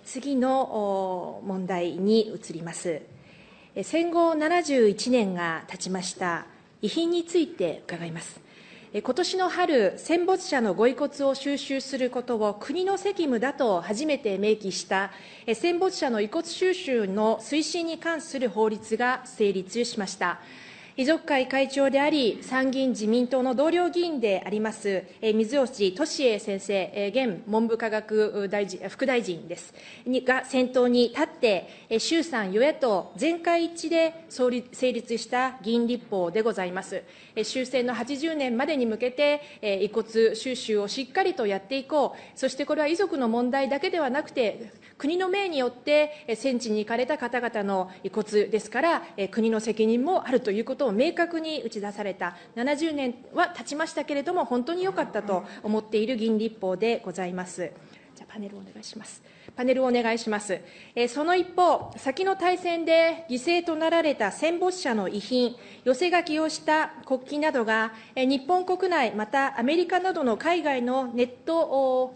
次の問題に移ります。戦後71年が経ちました遺品について伺います。今年の春、戦没者のご遺骨を収集することを国の責務だと初めて明記した戦没者の遺骨収集の推進に関する法律が成立しました。遺族会会長であり、参議院自民党の同僚議員であります、え水吉俊英先生、え現文部科学大臣副大臣ですにが先頭に立って、え衆参与野党全会一致で成立した議員立法でございます。え終戦の80年までに向けて、え遺骨収集をしっかりとやっていこう、そしてこれは遺族の問題だけではなくて、国の命によって戦地に行かれた方々の遺骨ですから、国の責任もあるということを明確に打ち出された、70年は経ちましたけれども、本当に良かったと思っている議員立法でございます。じゃパネルお願いします。パネルをお願いします。えその一方、先の大戦で犠牲となられた戦没者の遺品、寄せ書きをした国旗などが、え日本国内、またアメリカなどの海外のネット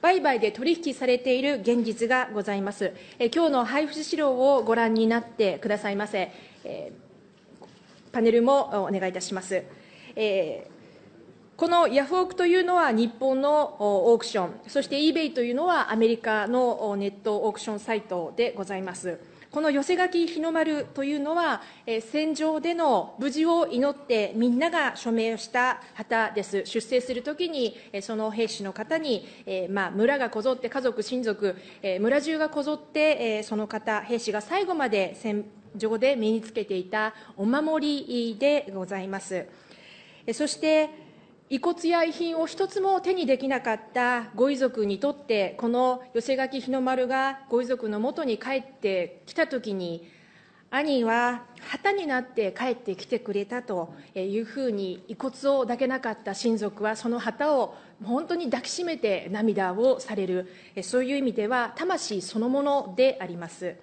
売買で取引されている現実がございます。え今日の配布資料をご覧になってくださいませ。えパネルもお願いいたします。えーこのヤフオクというのは日本のオークション、そして eBay というのはアメリカのネットオークションサイトでございます。この寄せ書き日の丸というのは、戦場での無事を祈ってみんなが署名をした旗です。出征するときに、その兵士の方に、まあ、村がこぞって家族、親族、村中がこぞって、その方、兵士が最後まで戦場で身につけていたお守りでございます。そして、遺骨や遺品を一つも手にできなかったご遺族にとって、この寄せ書き日の丸がご遺族のもとに帰ってきたときに、兄は旗になって帰ってきてくれたというふうに、遺骨を抱けなかった親族は、その旗を本当に抱きしめて涙をされる、そういう意味では、魂そのものであります。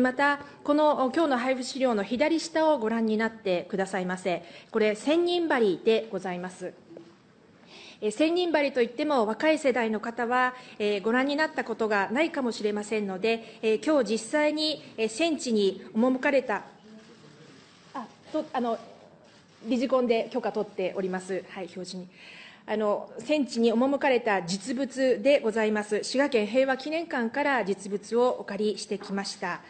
また、この今日の配布資料の左下をご覧になってくださいませ。これ、千人針でございます。千人針といっても、若い世代の方はご覧になったことがないかもしれませんので、きょう実際に戦地に赴かれた、理事懇で許可取っております、はい、表示に。あの戦地に赴かれた実物でございます、滋賀県平和記念館から実物をお借りしてきました。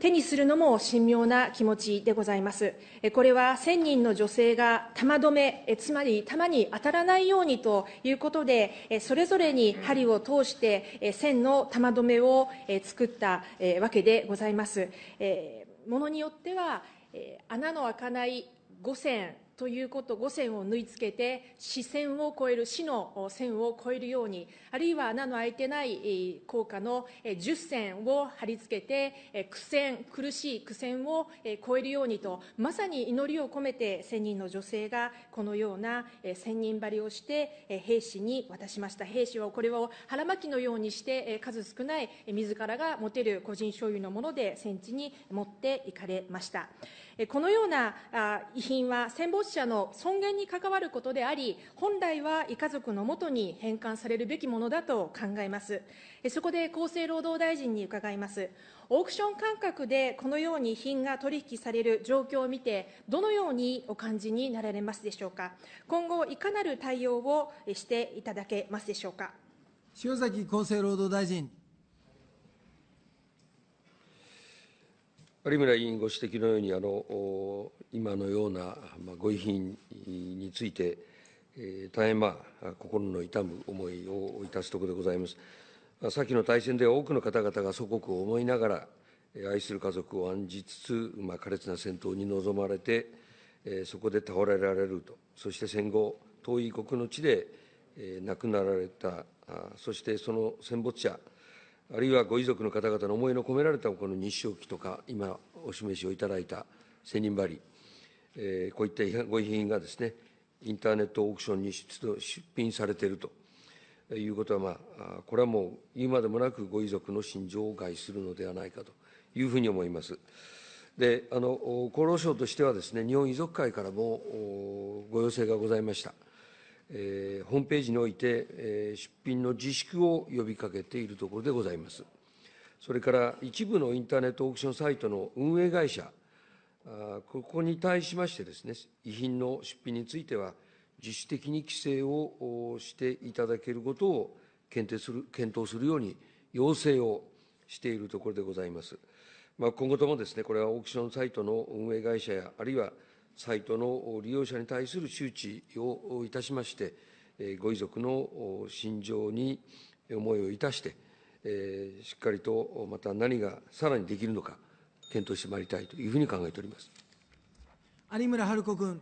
手にするのも神妙な気持ちでございます。これは1000人の女性が玉止め、つまり玉に当たらないようにということで、それぞれに針を通して1000の玉止めを作ったわけでございます。ものによっては、穴の開かない5 0ということ5線を縫い付けて、死線を超える、死の線を超えるように、あるいは穴の開いてない効果の10線を貼り付けて、苦戦、苦しい苦戦を超えるようにと、まさに祈りを込めて、1000人の女性がこのような1000人張りをして、兵士に渡しました。兵士はこれを腹巻きのようにして、数少ない自らが持てる個人所有のもので戦地に持っていかれました。このような遺品は戦没者の尊厳に関わることであり、本来は遺家族のもとに返還されるべきものだと考えます。そこで厚生労働大臣に伺います。オークション感覚でこのように遺品が取引される状況を見て、どのようにお感じになられますでしょうか。今後、いかなる対応をしていただけますでしょうか。塩崎厚生労働大臣。有村委員ご指摘のように、今のようなご遺品について、大変まあ心の痛む思いをいたすところでございます。先の大戦では多くの方々が祖国を思いながら、愛する家族を案じつつ、まあ、苛烈な戦闘に臨まれて、そこで倒れられると、そして戦後、遠い異国の地で亡くなられた、そしてその戦没者、あるいはご遺族の方々の思いの込められたこの日照期とか、今お示しをいただいた千人針、えー、こういったご遺品がですね、インターネットオークションに出品されているということは、まあ、これはもう言うまでもなくご遺族の心情を害するのではないかというふうに思います。であの厚労省としてはですね、日本遺族会からもご要請がございました。えー、ホームページにおいて、えー、出品の自粛を呼びかけているところでございます。それから一部のインターネットオークションサイトの運営会社、あここに対しましてですね、遺品の出品については、自主的に規制をしていただけることを検定する検討するように要請をしているところでございます。まあ、今後ともですね、これはオークションサイトの運営会社や、あるいはサイトの利用者に対する周知をいたしまして、ご遺族の心情に思いをいたして、しっかりとまた何がさらにできるのか、検討してまいりたいというふうに考えております有村春子君。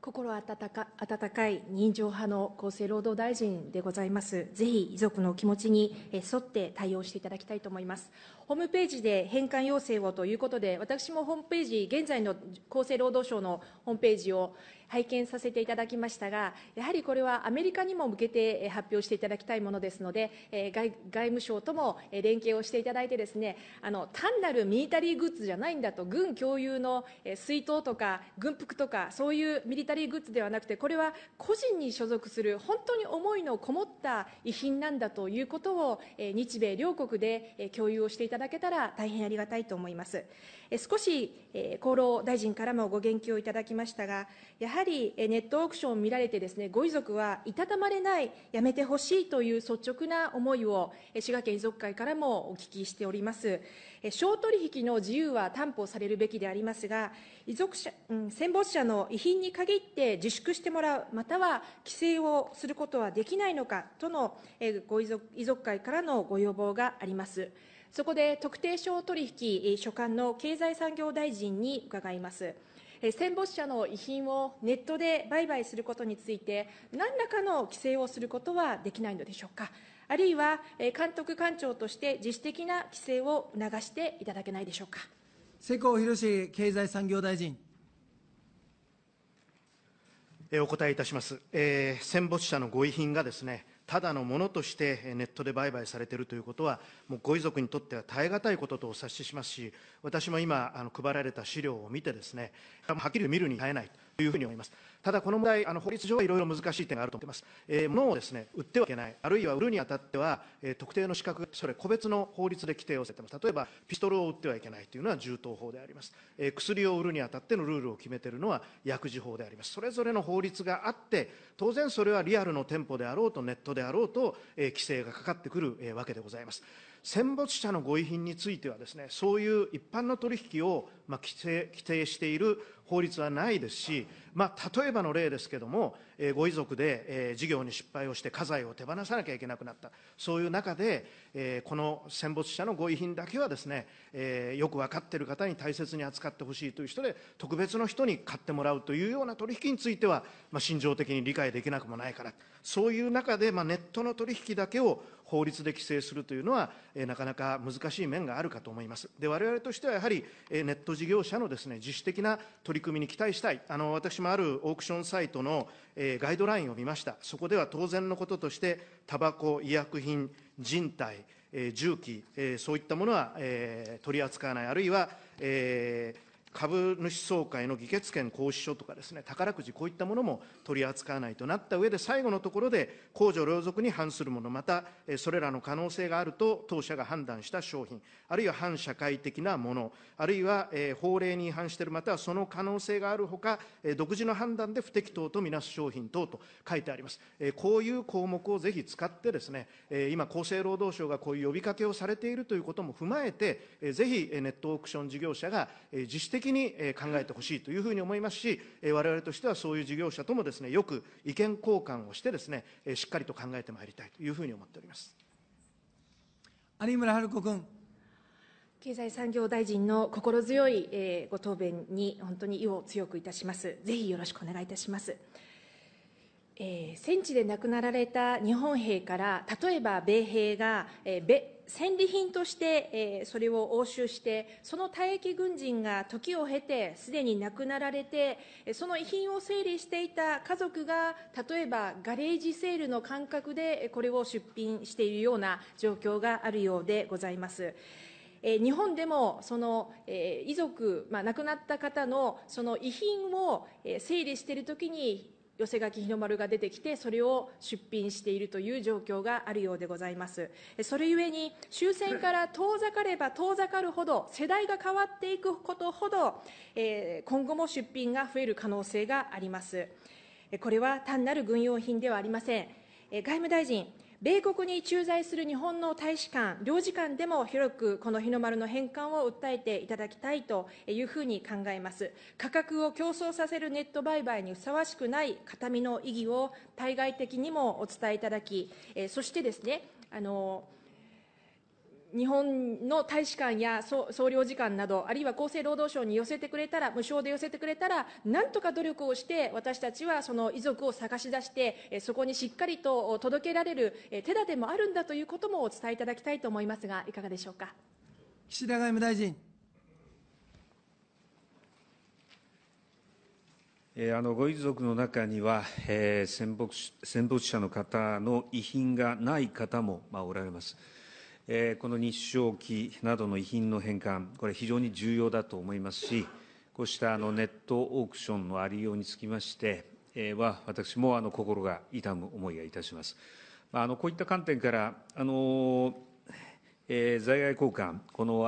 心温か温かい人情派の厚生労働大臣でございます。ぜひ遺族の気持ちに沿って対応していただきたいと思います。ホームページで返還要請をということで、私もホームページ、現在の厚生労働省のホームページを拝見させていただきましたが、やはりこれはアメリカにも向けて発表していただきたいものですので、外務省とも連携をしていただいてです、ね、あの単なるミリタリーグッズじゃないんだと、軍共有の水筒とか軍服とか、そういうミリタリーグッズではなくて、これは個人に所属する、本当に思いのこもった遺品なんだということを、日米両国で共有をしていただただけたら大変ありがたいと思います。少し厚労大臣からもご言及をいただきましたが、やはりネットオークションを見られてですね、ご遺族はいたたまれない、やめてほしいという率直な思いを滋賀県遺族会からもお聞きしております。商取引の自由は担保されるべきでありますが、遺族者、うん、戦没者の遺品に限って自粛してもらう、または規制をすることはできないのかとのご遺族遺族会からのご要望があります。そこで特定商取引所管の経済産業大臣に伺います。戦没者の遺品をネットで売買することについて、何らかの規制をすることはできないのでしょうか、あるいは監督官庁として自主的な規制を促していただけないでしょうか。世耕弘経済産業大臣お答えいたします、えー、戦没者のご遺品がですね、ただのものとしてネットで売買されているということは、もうご遺族にとっては耐え難いこととお察ししますし、私も今、あの配られた資料を見てですね、はっきり見るに耐えない。いうふうに思います。ただ、この問題、あの法律上はいろいろ難しい点があると思っています。えー、物をですね、売ってはいけない、あるいは売るにあたっては、えー、特定の資格、それ、個別の法律で規定をされています。例えば、ピストルを売ってはいけないというのは銃刀法であります。えー、薬を売るにあたってのルールを決めているのは薬事法であります。それぞれの法律があって、当然それはリアルの店舗であろうと、ネットであろうと、えー、規制がかかってくる、えー、わけでございます。戦没者のご遺品についてはですね、そういう一般の取引を、まあ、規定規定している法律はないですし、まあ、例えばの例ですけども、えー、ご遺族で、えー、事業に失敗をして家財を手放さなきゃいけなくなった、そういう中で、えー、この戦没者のご遺品だけはですね、えー、よく分かっている方に大切に扱ってほしいという人で、特別の人に買ってもらうというような取引については、まあ、心情的に理解できなくもないから、そういう中で、まあ、ネットの取引だけを法律で規制するというのは、なかなか難しい面があるかと思います。で、我々としてはやはり、ネット事業者のですね、自主的な取り組みに期待したい。あの、私もあるオークションサイトのガイドラインを見ました。そこでは当然のこととして、タバコ、医薬品、人体、えー、銃器、えそういったものは、え取り扱わない、あるいは、えー株主総会の議決権行使書とかですね、宝くじ、こういったものも取り扱わないとなった上で、最後のところで、公序良俗に反するもの、また、それらの可能性があると当社が判断した商品、あるいは反社会的なもの、あるいは法令に違反している、またはその可能性があるほか、独自の判断で不適当とみなす商品等と書いてあります。こういう項目をぜひ使ってですね、今、厚生労働省がこういう呼びかけをされているということも踏まえて、ぜひネットオークション事業者が自主的的に考えてほしいというふうに思いますし、我々としてはそういう事業者ともですね、よく意見交換をしてですね、しっかりと考えてまいりたいというふうに思っております。有村春子君。経済産業大臣の心強い、えご答弁に本当に意を強くいたします。ぜひよろしくお願いいたします。えー、戦地で亡くなられた日本兵から、例えば米兵が、えー、戦利品として、えー、それを押収してその退役軍人が時を経てすでに亡くなられてその遺品を整理していた家族が例えばガレージセールの感覚でこれを出品しているような状況があるようでございます。え日本でもその、え遺族、まあ、亡くなった方のその遺品を、え整理しているときに寄せ書き日の丸が出てきて、それを出品しているという状況があるようでございます。それゆえに、終戦から遠ざかれば遠ざかるほど、世代が変わっていくことほど、え今後も出品が増える可能性があります。これは単なる軍用品ではありません。外務大臣、米国に駐在する日本の大使館、領事館でも広くこの日の丸の返還を訴えていただきたいというふうに考えます。価格を競争させるネット売買にふさわしくない形見の意義を対外的にもお伝えいただき、そしてですね、あの日本の大使館や総領事館など、あるいは厚生労働省に寄せてくれたら、無償で寄せてくれたら、なんとか努力をして、私たちはその遺族を探し出して、そこにしっかりと届けられる手立てもあるんだということもお伝えいただきたいと思いますが、いかがでしょうか。岸田外務大臣。あのご遺族の中には、えー、戦没戦没者の方の遺品がない方も、まあ、おられます。この日照期などの遺品の返還、これ、非常に重要だと思いますし、こうしたネットオークションのありようにつきましては、私も心が痛む思いがいたします。こういった観点から、あの在外交換、この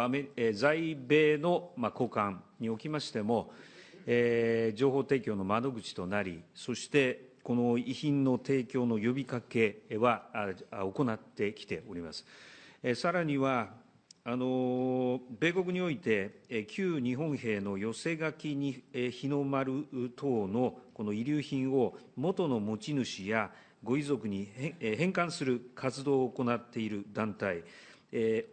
在米の交換におきましても、情報提供の窓口となり、そしてこの遺品の提供の呼びかけは行ってきております。さらには、米国において、旧日本兵の寄せ書き日の丸等の遺留品を元の持ち主やご遺族に返還する活動を行っている団体、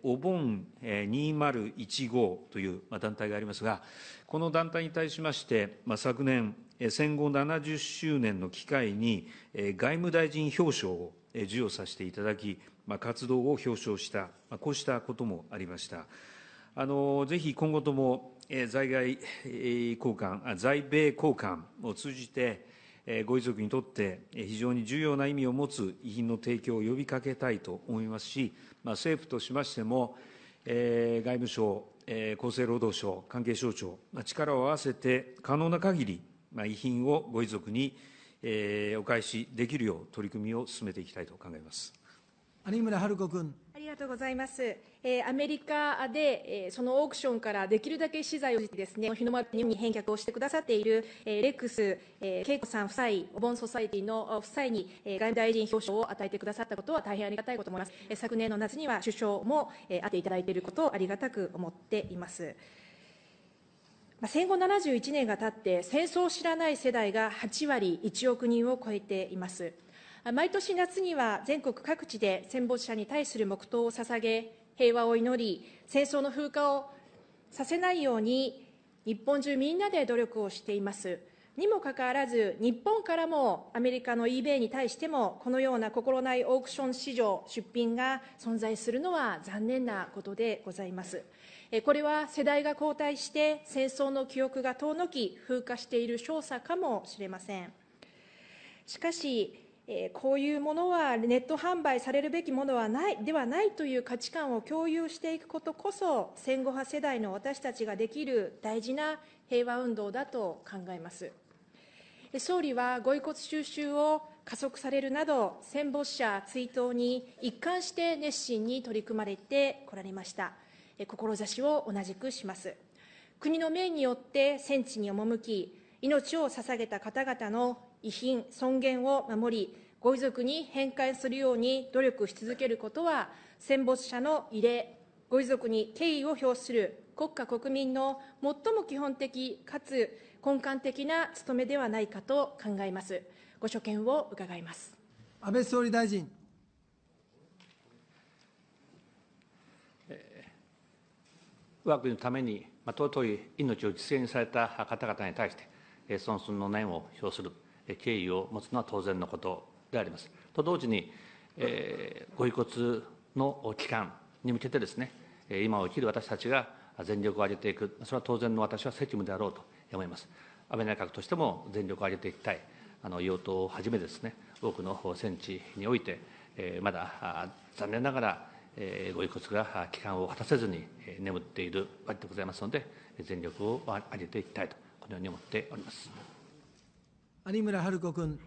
お盆2015という団体がありますが、この団体に対しまして、昨年、戦後70周年の機会に、外務大臣表彰を授与させていただき、活動を表彰した、こうしたこともありました。ぜひ今後とも在外交換、在米交換を通じて、ご遺族にとって非常に重要な意味を持つ遺品の提供を呼びかけたいと思いますし、政府としましても、外務省、厚生労働省、関係省庁、力を合わせて可能なかぎり、遺品をご遺族にお返しできるよう取り組みを進めていきたいと考えます。有村春子君。ありがとうございます。えー、アメリカで、えー、そのオークションからできるだけ資材をですね、日の丸に返却をしてくださっている、えー、レックス、えー、恵子さん夫妻、お盆ソサイティの夫妻に、えー、外務大臣表彰を与えてくださったことは大変ありがたいこと思います。えー、昨年の夏には首相も、えー、会っていただいていることをありがたく思っています。戦後71年が経って戦争を知らない世代が8割、1億人を超えています。毎年夏には全国各地で戦没者に対する黙祷を捧げ、平和を祈り、戦争の風化をさせないように、日本中みんなで努力をしています。にもかかわらず、日本からもアメリカの eBay に対しても、このような心ないオークション市場、出品が存在するのは残念なことでございます。これは世代が交代して戦争の記憶が遠のき、風化している少佐かもしれません。しかし、こういうものはネット販売されるべきものはないではないという価値観を共有していくことこそ、戦後派世代の私たちができる大事な平和運動だと考えます。総理はご遺骨収集を加速されるなど、戦没者追悼に一貫して熱心に取り組まれてこられました。志を同じくします。国の命によって戦地に赴き、命を捧げた方々の遺品、尊厳を守り、ご遺族に返還するように努力し続けることは、戦没者の慰霊、ご遺族に敬意を表する国家国民の最も基本的かつ根幹的な務めではないかと考えます。ご所見を伺います。安倍総理大臣。我が国のために尊い命を犠牲にされた方々に対して、尊寸の念を表する敬意を持つのは当然のことであります。と同時に、えー、ご遺骨の帰還に向けてですね、今を生きる私たちが全力を挙げていく、それは当然の私は責務であろうと思います。安倍内閣としても全力を挙げていきたい、あの与党をはじめですね、多くの戦地において、えー、まだ残念ながら、ご遺骨が帰還を果たせずに眠っているわけでございますので、全力を挙げていきたいと、このように思っております有村治子君。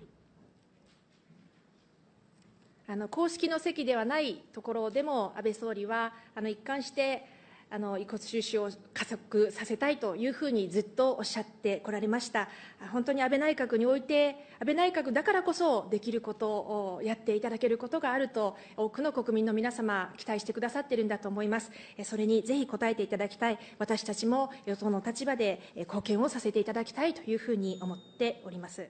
あの公式の席ではないところでも、安倍総理はあの一貫してあの遺骨収集を加速させたいというふうにずっとおっしゃってこられました、本当に安倍内閣において、安倍内閣だからこそできることをやっていただけることがあると、多くの国民の皆様、期待してくださっているんだと思います、それにぜひ応えていただきたい、私たちも与党の立場で貢献をさせていただきたいというふうに思っております。